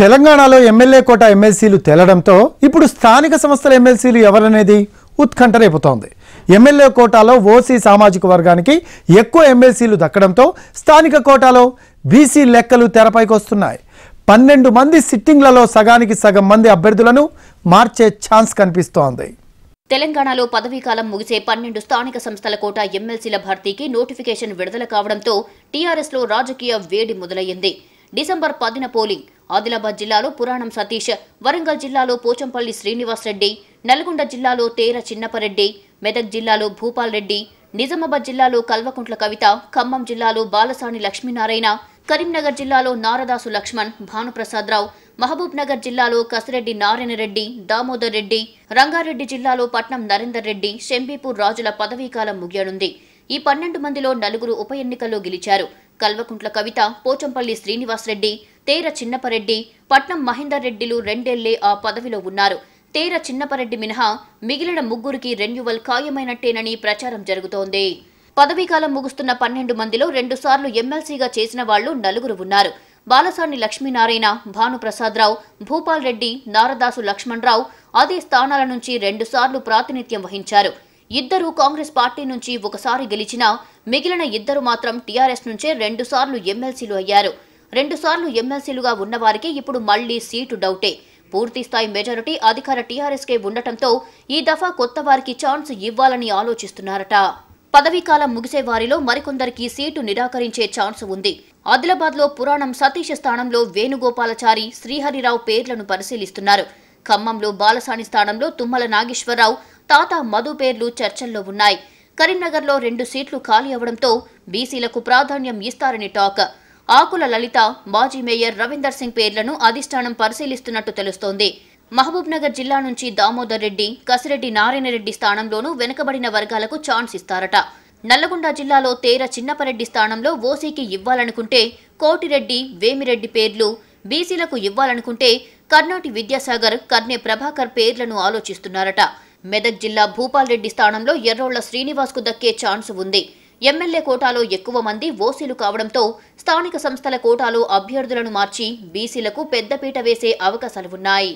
తెలంగాణలో ఎమ్మెల్యే కోట ఎమ్మెల్సీలు తేలడంతో ఇప్పుడు స్థానిక సంస్థల ఎమ్మెల్సీలు ఎవరనేది ఉత్కంఠ రేపుతోంది ఎమ్మెల్యే కోటాలో ఓసీ సామాజిక వర్గానికి ఎక్కువ ఎమ్మెల్సీలు దక్కడంతో స్థానిక కోటాలో బీసీ లెక్కలు తెరపైకి వస్తున్నాయి పన్నెండు మంది సిట్టింగ్లలో సగానికి సగం మంది అభ్యర్థులను మార్చే ఛాన్స్ కనిపిస్తోంది తెలంగాణలో పదవీకాలం ముగిసే పన్నెండు స్థానిక సంస్థల కోట ఎమ్మెల్సీల భర్తీకి నోటిఫికేషన్ విడుదల కావడంతో టీఆర్ఎస్లో రాజకీయ వేడి మొదలయ్యింది డిసెంబర్ పదిన పోలింగ్ ఆదిలాబాద్ జిల్లాలో పురాణం సతీష్ వరంగల్ జిల్లాలో పోచంపల్లి శ్రీనివాస్ రెడ్డి నల్గొండ జిల్లాలో తేర చిన్నపరెడ్డి మెదక్ జిల్లాలో భూపాల్ రెడ్డి నిజామాబాద్ జిల్లాలో కల్వకుంట్ల కవిత ఖమ్మం జిల్లాలో బాలసాని లక్ష్మీనారాయణ కరీంనగర్ జిల్లాలో నారదాసు లక్ష్మణ్ భానుప్రసాదరావు మహబూబ్ నగర్ జిల్లాలో కసిరెడ్డి నారాయణ రెడ్డి దామోదర్ రెడ్డి రంగారెడ్డి జిల్లాలో పట్నం నరేందర్ రెడ్డి శంబీపూర్ రాజుల పదవీకాలం ముగియనుంది ఈ పన్నెండు మందిలో నలుగురు ఉప ఎన్నికల్లో గెలిచారు కల్వకుంట్ల కవిత పోచంపల్లి శ్రీనివాసరెడ్డి తేర చిన్నపరెడ్డి పట్నం మహేందర్ రెడ్డిలు రెండేళ్లే ఆ పదవిలో ఉన్నారు తేర చిన్నపరెడ్డి మినహా మిగిలిన ముగ్గురికి రెన్యువల్ ఖాయమైనట్టేనని ప్రచారం జరుగుతోంది పదవీకాలం ముగుస్తున్న పన్నెండు మందిలో రెండుసార్లు ఎమ్మెల్సీగా చేసిన వాళ్లు నలుగురు ఉన్నారు బాలసాని లక్ష్మీనారాయణ భానుప్రసాదరావు భూపాల్ రెడ్డి నారదాసు లక్ష్మణరావు అదే స్థానాల నుంచి రెండుసార్లు ప్రాతినిధ్యం వహించారు ఇద్దరు కాంగ్రెస్ పార్టీ నుంచి ఒకసారి గెలిచినా మిగిలిన ఇద్దరు మాత్రం టీఆర్ఎస్ నుంచే రెండుసార్లు ఎమ్మెల్సీలు అయ్యారు రెండుసార్లు ఎమ్మెల్సీలుగా ఉన్నవారికి ఇప్పుడు మళ్లీ సీటు డౌటే పూర్తిస్థాయి మెజారిటీ అధికార టీఆర్ఎస్కే ఉండటంతో ఈ దఫా కొత్త వారికి ఛాన్స్ ఇవ్వాలని ఆలోచిస్తున్నారట పదవీకాలం ముగిసే వారిలో మరికొందరికి సీటు నిరాకరించే ఛాన్స్ ఉంది ఆదిలాబాద్లో పురాణం సతీష్ స్థానంలో వేణుగోపాలచారి శ్రీహరిరావు పేర్లను పరిశీలిస్తున్నారు ఖమ్మంలో బాలసాని స్థానంలో తుమ్మల నాగేశ్వరరావు తాత మధు పేర్లు చర్చల్లో ఉన్నాయి కరీంనగర్లో రెండు సీట్లు ఖాళీ అవడంతో బీసీలకు ప్రాధాన్యం ఇస్తారని టాక్ ఆకుల లలిత మాజీ మేయర్ రవీందర్ సింగ్ పేర్లను అధిష్టానం పరిశీలిస్తున్నట్టు తెలుస్తోంది మహబూబ్నగర్ జిల్లా నుంచి దామోదర్ రెడ్డి కసిరెడ్డి నారాయణరెడ్డి స్థానంలోనూ వెనుకబడిన వర్గాలకు ఛాన్స్ ఇస్తారట నల్లగొండ జిల్లాలో తేర చిన్నపరెడ్డి స్థానంలో ఓసీకి ఇవ్వాలనుకుంటే కోటిరెడ్డి వేమిరెడ్డి పేర్లు బీసీలకు ఇవ్వాలనుకుంటే కర్నాటి విద్యాసాగర్ కర్నే ప్రభాకర్ పేర్లను ఆలోచిస్తున్నారట మెదక్ జిల్లా భూపాల్ రెడ్డి స్థానంలో ఎర్రోళ్ల శ్రీనివాస్కు దక్కే ఛాన్స్ ఉంది ఎమ్మెల్యే కోటాలో ఎక్కువ మంది ఓసీలు కావడంతో స్థానిక సంస్థల కోటాలో అభ్యర్థులను మార్చి బీసీలకు పెద్దపీట వేసే అవకాశాలు ఉన్నాయి